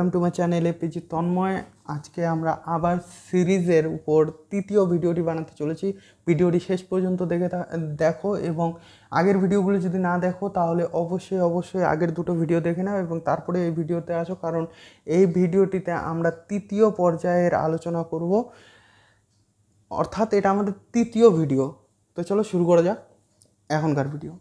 welcome to my channel APG Tanmoy আজকে আমরা আবার সিরিজের উপর তৃতীয় ভিডিওটি বানাতে চলেছি ভিডিওটি শেষ পর্যন্ত দেখে দেখো এবং আগের ভিডিওগুলো যদি না দেখো তাহলে অবশ্যই অবশ্যই আগের দুটো ভিডিও দেখে নাও এবং তারপরে এই ভিডিওতে আসো কারণ এই ভিডিওটিতে আমরা তৃতীয় পর্যায়ের আলোচনা করব অর্থাৎ এটা আমাদের তৃতীয় ভিডিও তো চলো শুরু করা যাক এখনকার ভিডিও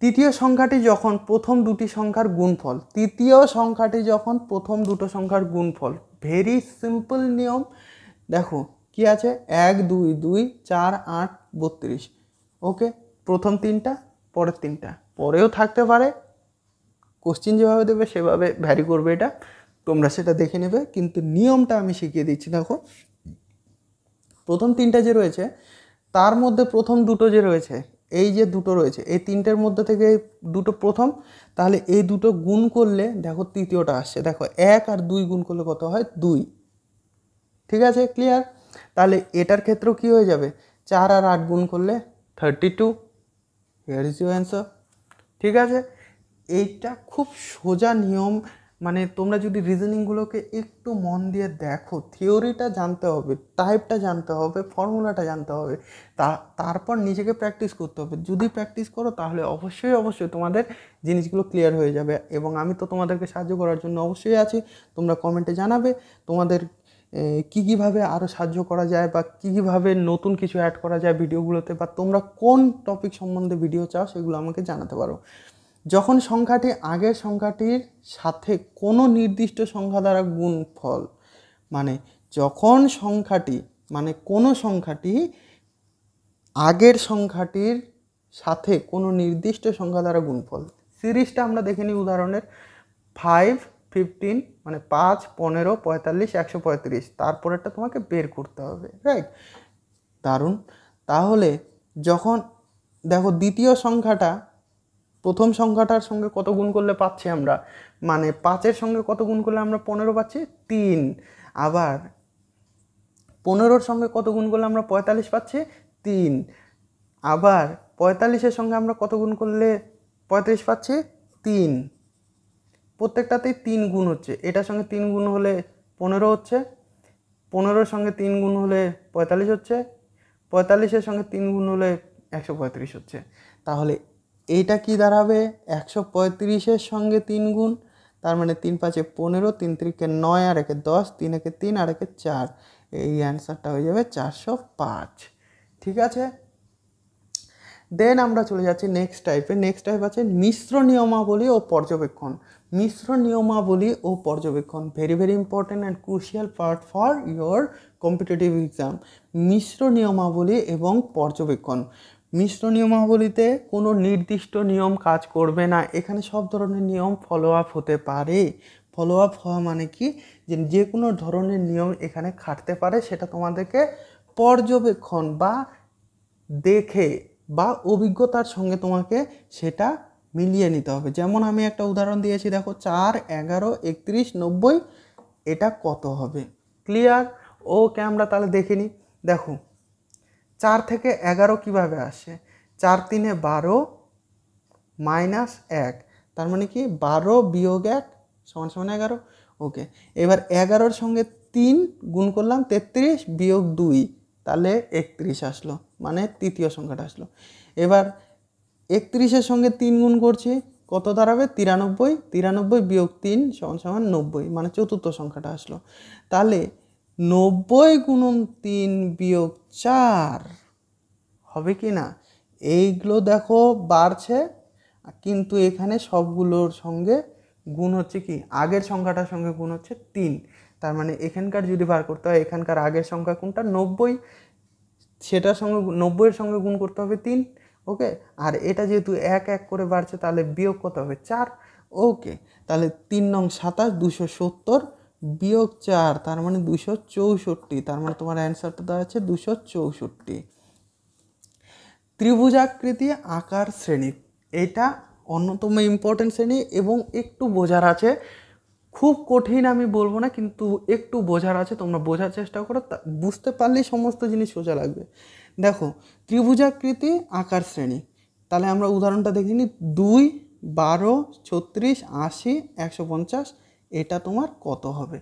তৃতীয় সংখ্যাটি যখন প্রথম দুটি সংখ্যার গুণফল তৃতীয় সংখ্যাটি যখন প্রথম দুটো সংখ্যার গুণফল ভেরি সিম্পল নিয়ম দেখো কি আছে এক দুই দুই চার আট বত্রিশ ওকে প্রথম তিনটা পরের তিনটা পরেও থাকতে পারে কোশ্চিন যেভাবে দেবে সেভাবে ভ্যারি করবে এটা তোমরা সেটা দেখে নেবে কিন্তু নিয়মটা আমি শিখিয়ে দিচ্ছি দেখো প্রথম তিনটা যে রয়েছে তার মধ্যে প্রথম দুটো যে রয়েছে এই যে দুটো রয়েছে এই তিনটের মধ্যে থেকে দুটো প্রথম তাহলে এই দুটো গুণ করলে দেখো তৃতীয়টা আসছে দেখো এক আর দুই গুণ করলে কত হয় দুই ঠিক আছে ক্লিয়ার তাহলে এটার ক্ষেত্রেও কি হয়ে যাবে চার আর আট গুণ করলে thirty two here is you answer ঠিক আছে এইটা খুব সোজা নিয়ম মানে তোমরা যদি রিজনিংগুলোকে একটু মন দিয়ে দেখো থিওরিটা জানতে হবে টাইপটা জানতে হবে ফর্মুলাটা জানতে হবে তা তারপর নিজেকে প্র্যাকটিস করতে হবে যদি প্র্যাকটিস করো তাহলে অবশ্যই অবশ্যই তোমাদের জিনিসগুলো ক্লিয়ার হয়ে যাবে এবং আমি তো তোমাদেরকে সাহায্য করার জন্য অবশ্যই আছি তোমরা কমেন্টে জানাবে তোমাদের কী কীভাবে আরও সাহায্য করা যায় বা কী কীভাবে নতুন কিছু অ্যাড করা যায় ভিডিওগুলোতে বা তোমরা কোন টপিক সম্বন্ধে ভিডিও চাও সেগুলো আমাকে জানাতে পারো যখন সংখ্যাটি আগের সংখ্যাটির সাথে কোনো নির্দিষ্ট সংখ্যা দ্বারা গুণ ফল মানে যখন সংখ্যাটি মানে কোনো সংখ্যাটি আগের সংখ্যাটির সাথে কোনো নির্দিষ্ট সংখ্যা দ্বারা গুণফল সিরিজটা আমরা দেখে নিই উদাহরণের ফাইভ ফিফটিন মানে পাঁচ পনেরো পঁয়তাল্লিশ একশো পঁয়ত্রিশ তারপরেরটা তোমাকে বের করতে হবে রাইট দারুণ তাহলে যখন দেখো দ্বিতীয় সংখ্যাটা প্রথম সংখ্যাটার সঙ্গে কত গুণ করলে পাচ্ছি আমরা মানে পাঁচের সঙ্গে কত গুণ করলে আমরা পনেরো পাচ্ছি তিন আবার পনেরোর সঙ্গে কত গুণ করলে আমরা পঁয়তাল্লিশ পাচ্ছি তিন আবার পঁয়তাল্লিশের সঙ্গে আমরা কত গুণ করলে পঁয়ত্রিশ পাচ্ছি তিন প্রত্যেকটাতেই তিন গুণ হচ্ছে এটার সঙ্গে তিন গুণ হলে পনেরো হচ্ছে পনেরোর সঙ্গে তিন গুণ হলে পঁয়তাল্লিশ হচ্ছে পঁয়তাল্লিশের সঙ্গে তিন গুণ হলে একশো পঁয়ত্রিশ হচ্ছে তাহলে এইটা কি দাঁড়াবে একশো পঁয়ত্রিশের সঙ্গে তিন গুণ তার মানে তিন পাঁচে পনেরো তিন তিরিকে নয় আর একে দশ তিন একে তিন আর একে চার এই অ্যান্সারটা হয়ে যাবে চারশো পাঁচ ঠিক আছে দেন আমরা চলে যাচ্ছি নেক্সট টাইপে নেক্সট টাইপ আছে মিশ্র নিয়মাবলী ও পর্যবেক্ষণ মিশ্র নিয়মাবলী ও পর্যবেক্ষণ very very important and crucial part for your competitive exam মিশ্র নিয়মাবলী এবং পর্যবেক্ষণ মিশ্র নিয়মাবলীতে কোনো নির্দিষ্ট নিয়ম কাজ করবে না এখানে সব ধরনের নিয়ম ফলো আপ হতে পারে ফলো আপ হওয়া মানে কি যে যে কোনো ধরনের নিয়ম এখানে খাটতে পারে সেটা তোমাদেরকে পর্যবেক্ষণ বা দেখে বা অভিজ্ঞতার সঙ্গে তোমাকে সেটা মিলিয়ে নিতে হবে যেমন আমি একটা উদাহরণ দিয়েছি দেখো চার এগারো একত্রিশ নব্বই এটা কত হবে ক্লিয়ার ওকে আমরা তাহলে দেখিনি দেখো চার থেকে এগারো কিভাবে আসে চার তিনে বারো মাইনাস এক তার মানে কি বারো বিয়োগ এক সমান সমান এগারো ওকে এবার এগারোর সঙ্গে তিন গুণ করলাম তেত্রিশ বিয়োগ দুই তাহলে একত্রিশ আসলো মানে তৃতীয় সংখ্যাটা আসলো এবার একত্রিশের সঙ্গে তিন গুণ করছি কত দাঁড়াবে তিরানব্বই তিরানব্বই বিয়োগ তিন সমান সমান নব্বই মানে চতুর্থ সংখ্যাটা আসলো তাহলে নব্বই গুণন তিন বিয়োগ চার হবে কি না এইগুলো দেখো বাড়ছে কিন্তু এখানে সবগুলোর সঙ্গে গুণ হচ্ছে কি আগের সংখ্যাটার সঙ্গে গুণ হচ্ছে তিন তার মানে এখানকার যদি বার করতে হয় এখানকার আগের সংখ্যা কোনটা নব্বই সেটার সঙ্গে নব্বইয়ের সঙ্গে গুণ করতে হবে তিন ওকে আর এটা যেহেতু এক এক করে বাড়ছে তাহলে বিয়োগ কত হবে চার ওকে তাহলে তিন নং সাতাশ দুশো সত্তর বিয়োগ চার তার মানে দুশো চৌষট্টি তার মানে তোমার অ্যান্সারটা হচ্ছে দুশো চৌষট্টি ত্রিভুজাকৃতি আকার শ্রেণী এটা অন্যতম ইম্পর্টেন্ট শ্রেণী এবং একটু বোঝার আছে খুব কঠিন আমি বলবো না কিন্তু একটু বোঝার আছে তোমরা বোঝার চেষ্টা করো বুঝতে পারলেই সমস্ত জিনিস সোজা লাগবে দেখো ত্রিভুজাকৃতি আকার শ্রেণী তাহলে আমরা উদাহরণটা দেখিনি দুই বারো ছত্রিশ আশি একশো পঞ্চাশ এটা তোমার কত হবে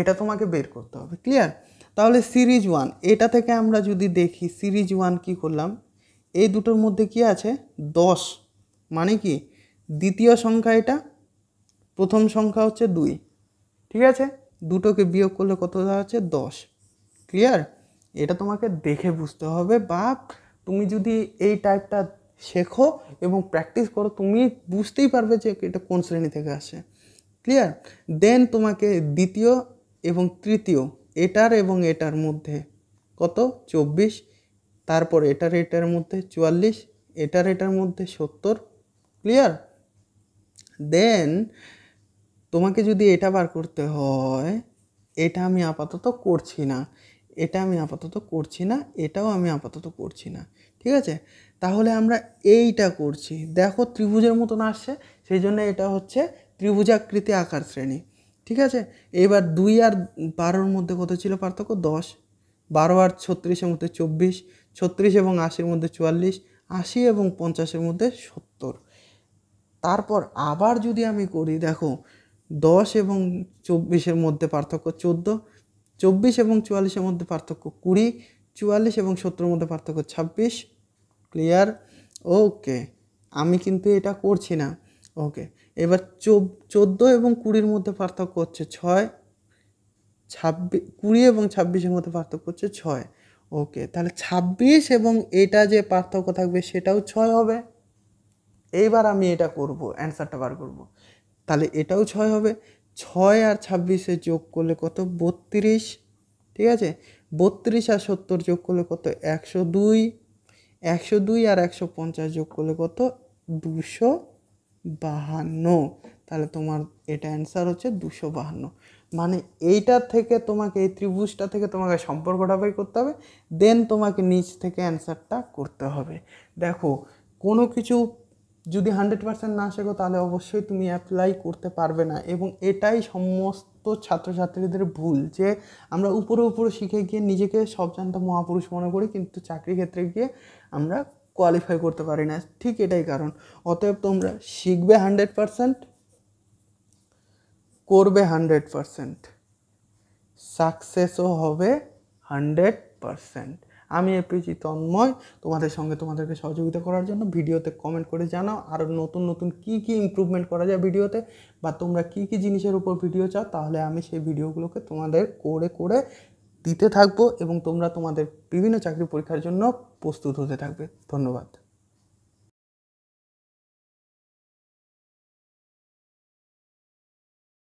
এটা তোমাকে বের করতে হবে ক্লিয়ার তাহলে সিরিজ ওয়ান এটা থেকে আমরা যদি দেখি সিরিজ ওয়ান কি করলাম এই দুটোর মধ্যে কি আছে দশ মানে কি দ্বিতীয় সংখ্যা এটা প্রথম সংখ্যা হচ্ছে দুই ঠিক আছে দুটোকে বিয়োগ করলে কত হচ্ছে দশ ক্লিয়ার এটা তোমাকে দেখে বুঝতে হবে বা তুমি যদি এই টাইপটা শেখো এবং প্র্যাকটিস করো তুমি বুঝতেই পারবে যে এটা কোন শ্রেণী থেকে আসে ক্লিয়ার দেন তোমাকে দ্বিতীয় এবং তৃতীয় এটার এবং এটার মধ্যে কত চব্বিশ তারপর এটার এটার মধ্যে চুয়াল্লিশ এটার এটার মধ্যে সত্তর ক্লিয়ার দেন তোমাকে যদি এটা বার করতে হয় এটা আমি আপাতত করছি না এটা আমি আপাতত করছি না এটাও আমি আপাতত করছি না ঠিক আছে তাহলে আমরা এইটা করছি দেখো ত্রিভুজের মতন আসছে সেই জন্য এটা হচ্ছে ত্রিভুজাকৃতি আকার শ্রেণী ঠিক আছে এবার দুই আর বারোর মধ্যে কত ছিল পার্থক্য দশ বারো আর ছত্রিশের মধ্যে চব্বিশ ছত্রিশ এবং আশির মধ্যে চুয়াল্লিশ আশি এবং পঞ্চাশের মধ্যে সত্তর তারপর আবার যদি আমি করি দেখো দশ এবং চব্বিশের মধ্যে পার্থক্য চোদ্দো চব্বিশ এবং চুয়াল্লিশের মধ্যে পার্থক্য কুড়ি চুয়াল্লিশ এবং সত্তরের মধ্যে পার্থক্য ছাব্বিশ ক্লিয়ার ওকে আমি কিন্তু এটা করছি না ওকে এবার চোদ্দো এবং কুড়ির মধ্যে পার্থক্য হচ্ছে ছয় ছাব্বিশ কুড়ি এবং ছাব্বিশের মধ্যে পার্থক্য হচ্ছে ছয় ওকে তাহলে ছাব্বিশ এবং এটা যে পার্থক্য থাকবে সেটাও ছয় হবে এইবার আমি এটা করব অ্যান্সারটা বার করব তাহলে এটাও ছয় হবে ছয় আর ছাব্বিশে যোগ করলে কত বত্রিশ ঠিক আছে বত্রিশ আর সত্তর যোগ করলে কত একশো দুই একশো দুই আর একশো পঞ্চাশ যোগ করলে কত দুশো বাহান্ন তাহলে তোমার এটা অ্যান্সার হচ্ছে দুশো বাহান্ন মানে এইটার থেকে তোমাকে এই ত্রিভুজটা থেকে তোমাকে সম্পর্কটা বের করতে হবে দেন তোমাকে নিচ থেকে অ্যান্সারটা করতে হবে দেখো কোনো কিছু যদি হান্ড্রেড পার্সেন্ট না শেখো তাহলে অবশ্যই তুমি অ্যাপ্লাই করতে পারবে না এবং এটাই সমস্ত ছাত্রছাত্রীদের ভুল যে আমরা উপরে উপরে শিখে গিয়ে নিজেকে সব জানতে মহাপুরুষ মনে করি কিন্তু চাকরি ক্ষেত্রে গিয়ে আমরা কোয়ালিফাই করতে পারি না ঠিক এটাই কারণ অতএব তোমরা শিখবে হান্ড্রেড পারসেন্ট করবে হান্ড্রেড পারসেন্ট সাকসেসও হবে হান্ড্রেড পারসেন্ট আমি এপিজি তন্ময় তোমাদের সঙ্গে তোমাদেরকে সহযোগিতা করার জন্য ভিডিওতে কমেন্ট করে জানাও আর নতুন নতুন কি কি ইম্প্রুভমেন্ট করা যায় ভিডিওতে বা তোমরা কি কি জিনিসের উপর ভিডিও চাও তাহলে আমি সেই ভিডিওগুলোকে তোমাদের করে করে দিতে থাকবো এবং তোমরা তোমাদের বিভিন্ন চাকরি পরীক্ষার জন্য প্রস্তুত হতে থাকবে ধন্যবাদ